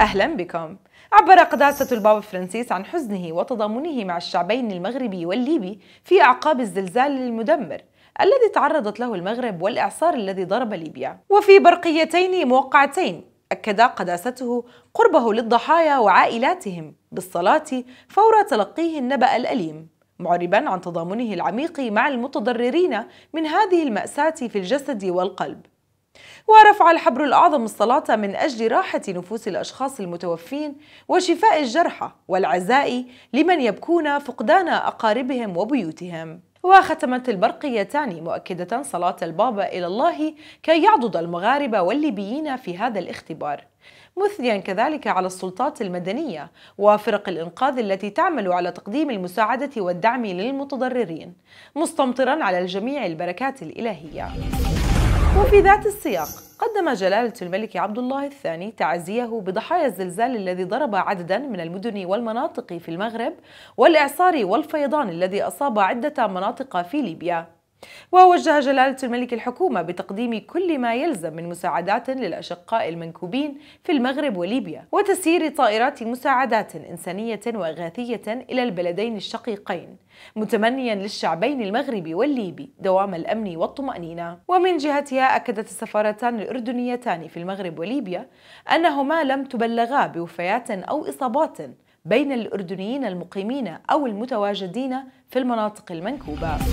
أهلا بكم عبر قداسة البابا فرانسيس عن حزنه وتضامنه مع الشعبين المغربي والليبي في أعقاب الزلزال المدمر الذي تعرضت له المغرب والإعصار الذي ضرب ليبيا وفي برقيتين موقعتين أكد قداسته قربه للضحايا وعائلاتهم بالصلاة فور تلقيه النبأ الأليم معربا عن تضامنه العميق مع المتضررين من هذه المأساة في الجسد والقلب ورفع الحبر الأعظم الصلاة من أجل راحة نفوس الأشخاص المتوفين وشفاء الجرحى والعزاء لمن يبكون فقدان أقاربهم وبيوتهم وختمت البرقيتان مؤكدة صلاة البابا إلى الله كي يعضد المغاربة والليبيين في هذا الاختبار مثنيا كذلك على السلطات المدنية وفرق الإنقاذ التي تعمل على تقديم المساعدة والدعم للمتضررين مستمطرا على الجميع البركات الإلهية وفي ذات السياق قدم جلالة الملك عبد الله الثاني تعزيه بضحايا الزلزال الذي ضرب عددا من المدن والمناطق في المغرب والإعصار والفيضان الذي أصاب عدة مناطق في ليبيا ووجه جلالة الملك الحكومة بتقديم كل ما يلزم من مساعدات للأشقاء المنكوبين في المغرب وليبيا وتسيير طائرات مساعدات إنسانية وإغاثية إلى البلدين الشقيقين متمنيا للشعبين المغربي والليبي دوام الأمن والطمأنينة ومن جهتها أكدت السفارتان الأردنيتان في المغرب وليبيا أنهما لم تبلغا بوفيات أو إصابات بين الأردنيين المقيمين أو المتواجدين في المناطق المنكوبة